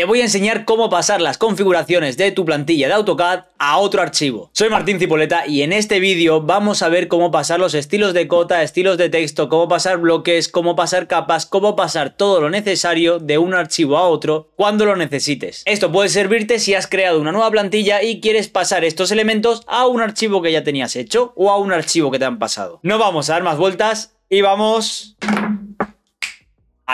te voy a enseñar cómo pasar las configuraciones de tu plantilla de AutoCAD a otro archivo. Soy Martín Cipoleta y en este vídeo vamos a ver cómo pasar los estilos de cota, estilos de texto, cómo pasar bloques, cómo pasar capas, cómo pasar todo lo necesario de un archivo a otro cuando lo necesites. Esto puede servirte si has creado una nueva plantilla y quieres pasar estos elementos a un archivo que ya tenías hecho o a un archivo que te han pasado. No vamos a dar más vueltas y vamos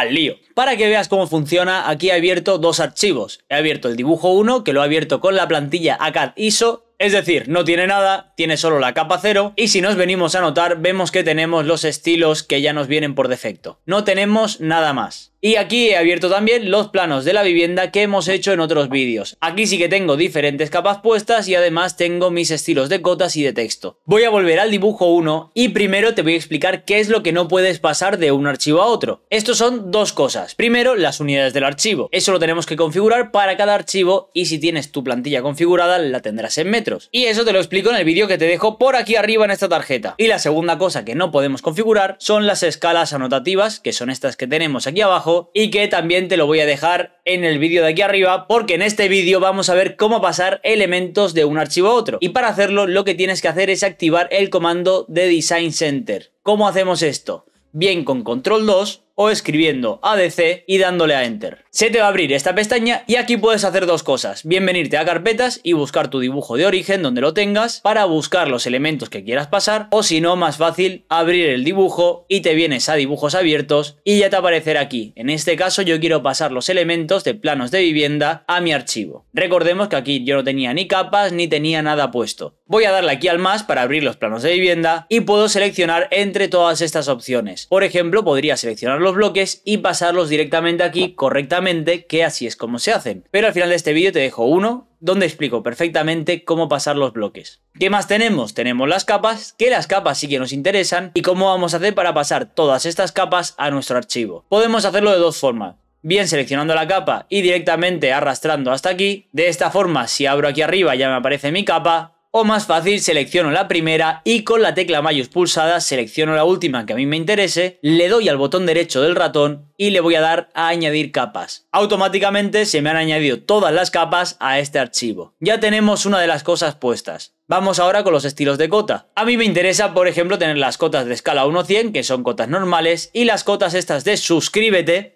al lío. Para que veas cómo funciona, aquí he abierto dos archivos. He abierto el dibujo 1, que lo he abierto con la plantilla ACAD ISO, es decir, no tiene nada, tiene solo la capa 0 y si nos venimos a notar vemos que tenemos los estilos que ya nos vienen por defecto. No tenemos nada más. Y aquí he abierto también los planos de la vivienda que hemos hecho en otros vídeos. Aquí sí que tengo diferentes capas puestas y además tengo mis estilos de cotas y de texto. Voy a volver al dibujo 1 y primero te voy a explicar qué es lo que no puedes pasar de un archivo a otro. Estos son dos cosas. Primero, las unidades del archivo. Eso lo tenemos que configurar para cada archivo y si tienes tu plantilla configurada la tendrás en metros. Y eso te lo explico en el vídeo que te dejo por aquí arriba en esta tarjeta. Y la segunda cosa que no podemos configurar son las escalas anotativas, que son estas que tenemos aquí abajo y que también te lo voy a dejar en el vídeo de aquí arriba porque en este vídeo vamos a ver cómo pasar elementos de un archivo a otro. Y para hacerlo lo que tienes que hacer es activar el comando de Design Center. ¿Cómo hacemos esto? Bien con control 2 o escribiendo ADC y dándole a Enter. Se te va a abrir esta pestaña y aquí puedes hacer dos cosas, bien venirte a carpetas y buscar tu dibujo de origen donde lo tengas para buscar los elementos que quieras pasar o si no más fácil abrir el dibujo y te vienes a dibujos abiertos y ya te aparecerá aquí. En este caso yo quiero pasar los elementos de planos de vivienda a mi archivo. Recordemos que aquí yo no tenía ni capas ni tenía nada puesto. Voy a darle aquí al más para abrir los planos de vivienda y puedo seleccionar entre todas estas opciones. Por ejemplo, podría seleccionar los bloques y pasarlos directamente aquí correctamente, que así es como se hacen. Pero al final de este vídeo te dejo uno donde explico perfectamente cómo pasar los bloques. ¿Qué más tenemos? Tenemos las capas, que las capas sí que nos interesan, y cómo vamos a hacer para pasar todas estas capas a nuestro archivo. Podemos hacerlo de dos formas bien seleccionando la capa y directamente arrastrando hasta aquí. De esta forma, si abro aquí arriba ya me aparece mi capa o más fácil selecciono la primera y con la tecla mayús pulsada selecciono la última que a mí me interese, le doy al botón derecho del ratón y le voy a dar a añadir capas. Automáticamente se me han añadido todas las capas a este archivo. Ya tenemos una de las cosas puestas. Vamos ahora con los estilos de cota. A mí me interesa, por ejemplo, tener las cotas de escala 1.100, que son cotas normales, y las cotas estas de suscríbete,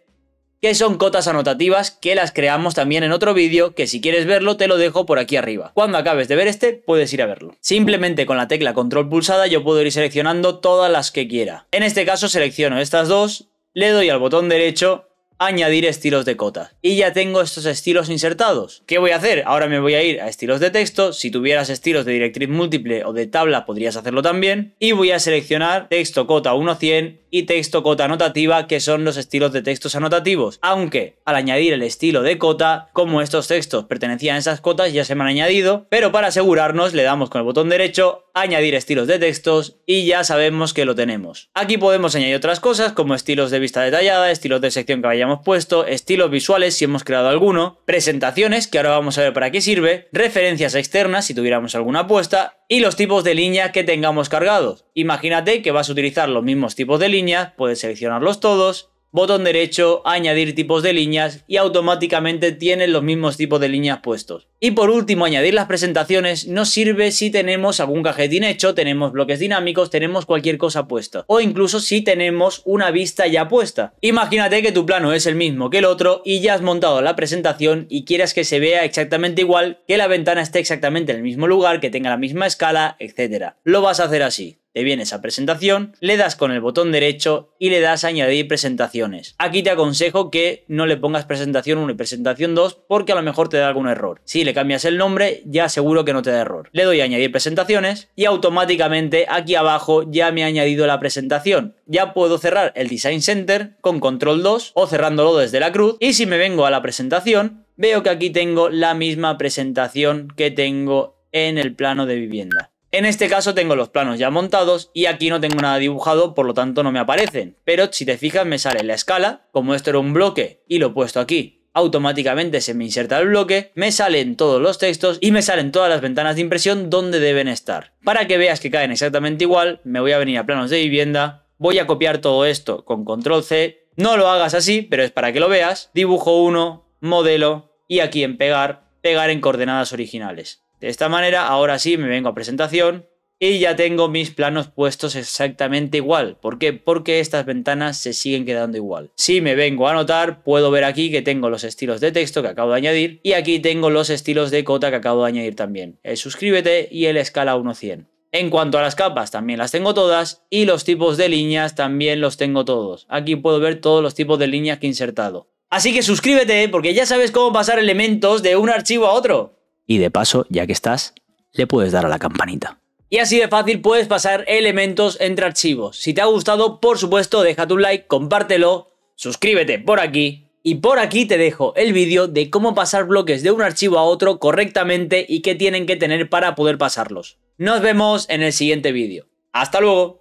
que son cotas anotativas que las creamos también en otro vídeo que si quieres verlo te lo dejo por aquí arriba. Cuando acabes de ver este puedes ir a verlo. Simplemente con la tecla control pulsada yo puedo ir seleccionando todas las que quiera. En este caso selecciono estas dos, le doy al botón derecho añadir estilos de cotas. Y ya tengo estos estilos insertados. ¿Qué voy a hacer? Ahora me voy a ir a estilos de texto. Si tuvieras estilos de directriz múltiple o de tabla, podrías hacerlo también. Y voy a seleccionar texto cota 100 y texto cota anotativa, que son los estilos de textos anotativos. Aunque al añadir el estilo de cota, como estos textos pertenecían a esas cotas, ya se me han añadido. Pero para asegurarnos, le damos con el botón derecho, añadir estilos de textos y ya sabemos que lo tenemos. Aquí podemos añadir otras cosas como estilos de vista detallada, estilos de sección que vayamos hemos puesto, estilos visuales si hemos creado alguno, presentaciones, que ahora vamos a ver para qué sirve, referencias externas si tuviéramos alguna apuesta, y los tipos de línea que tengamos cargados. Imagínate que vas a utilizar los mismos tipos de línea, puedes seleccionarlos todos, botón derecho, añadir tipos de líneas y automáticamente tienen los mismos tipos de líneas puestos. Y por último, añadir las presentaciones nos sirve si tenemos algún cajetín hecho, tenemos bloques dinámicos, tenemos cualquier cosa puesta o incluso si tenemos una vista ya puesta. Imagínate que tu plano es el mismo que el otro y ya has montado la presentación y quieras que se vea exactamente igual, que la ventana esté exactamente en el mismo lugar, que tenga la misma escala, etc. Lo vas a hacer así te viene esa presentación, le das con el botón derecho y le das a añadir presentaciones. Aquí te aconsejo que no le pongas presentación 1 y presentación 2 porque a lo mejor te da algún error. Si le cambias el nombre ya seguro que no te da error. Le doy a añadir presentaciones y automáticamente aquí abajo ya me ha añadido la presentación. Ya puedo cerrar el Design Center con control 2 o cerrándolo desde la cruz y si me vengo a la presentación veo que aquí tengo la misma presentación que tengo en el plano de vivienda. En este caso tengo los planos ya montados y aquí no tengo nada dibujado, por lo tanto no me aparecen. Pero si te fijas me sale la escala, como esto era un bloque y lo he puesto aquí, automáticamente se me inserta el bloque, me salen todos los textos y me salen todas las ventanas de impresión donde deben estar. Para que veas que caen exactamente igual, me voy a venir a planos de vivienda, voy a copiar todo esto con control C, no lo hagas así, pero es para que lo veas, dibujo 1, modelo y aquí en pegar, pegar en coordenadas originales. De esta manera, ahora sí me vengo a presentación y ya tengo mis planos puestos exactamente igual. ¿Por qué? Porque estas ventanas se siguen quedando igual. Si me vengo a anotar, puedo ver aquí que tengo los estilos de texto que acabo de añadir y aquí tengo los estilos de cota que acabo de añadir también. El eh, suscríbete y el escala 1.100. En cuanto a las capas, también las tengo todas y los tipos de líneas también los tengo todos. Aquí puedo ver todos los tipos de líneas que he insertado. Así que suscríbete porque ya sabes cómo pasar elementos de un archivo a otro. Y de paso, ya que estás, le puedes dar a la campanita. Y así de fácil puedes pasar elementos entre archivos. Si te ha gustado, por supuesto, deja tu like, compártelo, suscríbete por aquí. Y por aquí te dejo el vídeo de cómo pasar bloques de un archivo a otro correctamente y qué tienen que tener para poder pasarlos. Nos vemos en el siguiente vídeo. ¡Hasta luego!